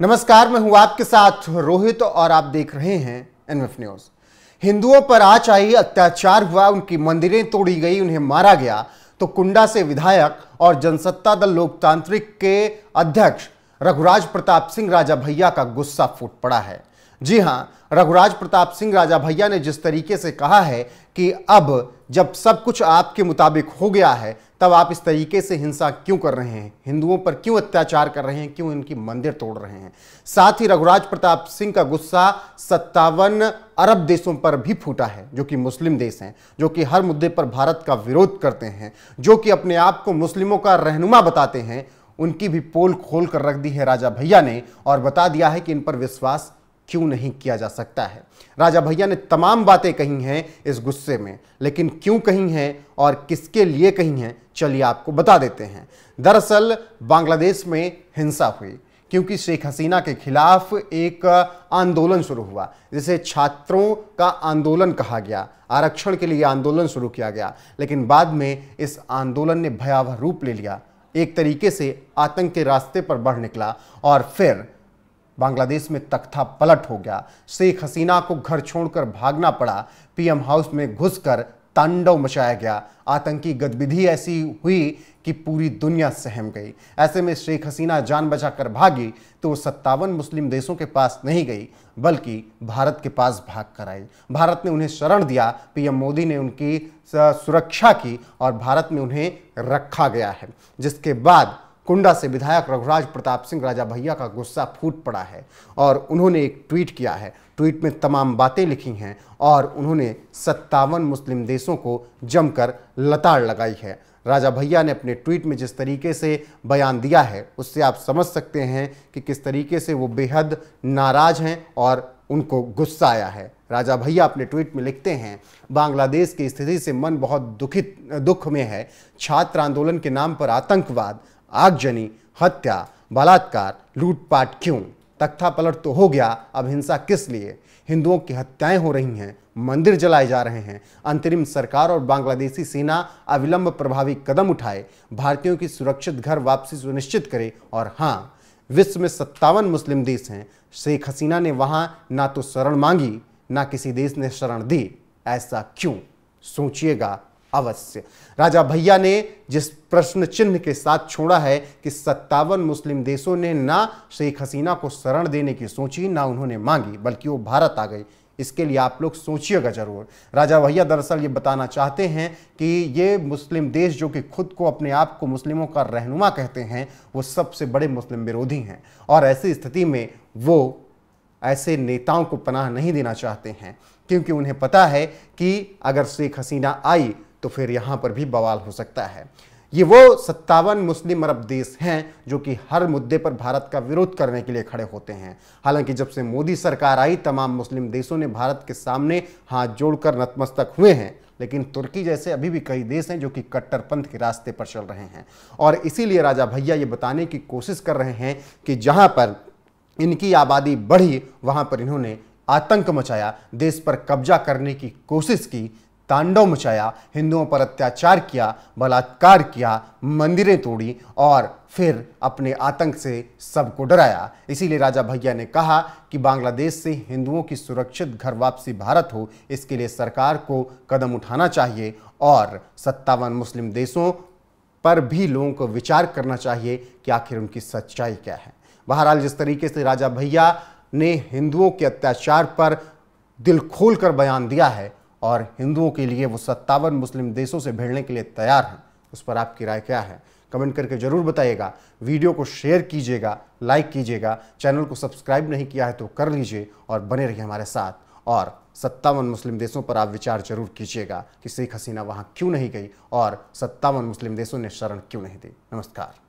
नमस्कार मैं हूं आपके साथ रोहित और आप देख रहे हैं एनएफ न्यूज हिंदुओं पर आज आई अत्याचार हुआ उनकी मंदिरें तोड़ी गई उन्हें मारा गया तो कुंडा से विधायक और जनसत्ता दल लोकतांत्रिक के अध्यक्ष रघुराज प्रताप सिंह राजा भैया का गुस्सा फूट पड़ा है जी हां रघुराज प्रताप सिंह राजा भैया ने जिस तरीके से कहा है कि अब जब सब कुछ आपके मुताबिक हो गया है तब आप इस तरीके से हिंसा क्यों कर रहे हैं हिंदुओं पर क्यों अत्याचार कर रहे हैं क्यों इनकी मंदिर तोड़ रहे हैं साथ ही रघुराज प्रताप सिंह का गुस्सा सत्तावन अरब देशों पर भी फूटा है जो कि मुस्लिम देश हैं जो कि हर मुद्दे पर भारत का विरोध करते हैं जो कि अपने आप को मुस्लिमों का रहनुमा बताते हैं उनकी भी पोल खोल कर रख दी है राजा भैया ने और बता दिया है कि इन पर विश्वास क्यों नहीं किया जा सकता है राजा भैया ने तमाम बातें कही हैं इस गुस्से में लेकिन क्यों कही हैं और किसके लिए कही हैं चलिए आपको बता देते हैं दरअसल बांग्लादेश में हिंसा हुई क्योंकि शेख हसीना के खिलाफ एक आंदोलन शुरू हुआ जिसे छात्रों का आंदोलन कहा गया आरक्षण के लिए आंदोलन शुरू किया गया लेकिन बाद में इस आंदोलन ने भयावह रूप ले लिया एक तरीके से आतंक के रास्ते पर बढ़ निकला और फिर बांग्लादेश में तख्ता पलट हो गया शेख हसीना को घर छोड़कर भागना पड़ा पीएम हाउस में घुसकर तांडव मचाया गया आतंकी गतिविधि ऐसी हुई कि पूरी दुनिया सहम गई ऐसे में शेख हसीना जान बचाकर भागी तो वो सत्तावन मुस्लिम देशों के पास नहीं गई बल्कि भारत के पास भाग कर आई भारत ने उन्हें शरण दिया पीएम मोदी ने उनकी सुरक्षा की और भारत में उन्हें रखा गया है जिसके बाद कुंडा से विधायक रघुराज प्रताप सिंह राजा भैया का गुस्सा फूट पड़ा है और उन्होंने एक ट्वीट किया है ट्वीट में तमाम बातें लिखी हैं और उन्होंने सत्तावन मुस्लिम देशों को जमकर लताड़ लगाई है राजा भैया ने अपने ट्वीट में जिस तरीके से बयान दिया है उससे आप समझ सकते हैं कि किस तरीके से वो बेहद नाराज़ हैं और उनको गुस्सा आया है राजा भैया अपने ट्वीट में लिखते हैं बांग्लादेश की स्थिति से मन बहुत दुखित दुख में है छात्र आंदोलन के नाम पर आतंकवाद आगजनी हत्या बलात्कार लूटपाट क्यों तख्ता पलट तो हो गया अब हिंसा किस लिए हिंदुओं की हत्याएं हो रही हैं मंदिर जलाए जा रहे हैं अंतरिम सरकार और बांग्लादेशी सेना अविलंब प्रभावी कदम उठाए भारतीयों की सुरक्षित घर वापसी सुनिश्चित करे और हाँ विश्व में सत्तावन मुस्लिम देश हैं शेख हसीना ने वहाँ ना तो शरण मांगी ना किसी देश ने शरण दी ऐसा क्यों सोचिएगा अवश्य राजा भैया ने जिस प्रश्न चिन्ह के साथ छोड़ा है कि सत्तावन मुस्लिम देशों ने ना शेख हसीना को शरण देने की सोची ना उन्होंने मांगी बल्कि वो भारत आ गई इसके लिए आप लोग सोचिएगा जरूर राजा भैया दरअसल ये बताना चाहते हैं कि ये मुस्लिम देश जो कि खुद को अपने आप को मुस्लिमों का रहनुमा कहते हैं वो सबसे बड़े मुस्लिम विरोधी हैं और ऐसी स्थिति में वो ऐसे नेताओं को पनाह नहीं देना चाहते हैं क्योंकि उन्हें पता है कि अगर शेख हसीना आई तो फिर यहाँ पर भी बवाल हो सकता है ये वो सत्तावन मुस्लिम अरब देश हैं जो कि हर मुद्दे पर भारत का विरोध करने के लिए खड़े होते हैं हालांकि जब से मोदी सरकार आई तमाम मुस्लिम देशों ने भारत के सामने हाथ जोड़कर नतमस्तक हुए हैं लेकिन तुर्की जैसे अभी भी कई देश हैं जो कि कट्टरपंथ के रास्ते पर चल रहे हैं और इसीलिए राजा भैया ये बताने की कोशिश कर रहे हैं कि जहाँ पर इनकी आबादी बढ़ी वहाँ पर इन्होंने आतंक मचाया देश पर कब्जा करने की कोशिश की तांडव मचाया हिंदुओं पर अत्याचार किया बलात्कार किया मंदिरें तोड़ी और फिर अपने आतंक से सबको डराया इसीलिए राजा भैया ने कहा कि बांग्लादेश से हिंदुओं की सुरक्षित घर वापसी भारत हो इसके लिए सरकार को कदम उठाना चाहिए और सत्तावन मुस्लिम देशों पर भी लोगों को विचार करना चाहिए कि आखिर उनकी सच्चाई क्या है बहरहाल जिस तरीके से राजा भैया ने हिंदुओं के अत्याचार पर दिल खोल कर बयान दिया है और हिंदुओं के लिए वो सत्तावन मुस्लिम देशों से भिड़ने के लिए तैयार हैं उस पर आपकी राय क्या है कमेंट करके जरूर बताइएगा वीडियो को शेयर कीजिएगा लाइक कीजिएगा चैनल को सब्सक्राइब नहीं किया है तो कर लीजिए और बने रहिए हमारे साथ और सत्तावन मुस्लिम देशों पर आप विचार जरूर कीजिएगा कि शेख हसीना वहाँ क्यों नहीं गई और सत्तावन मुस्लिम देशों ने शरण क्यों नहीं दी नमस्कार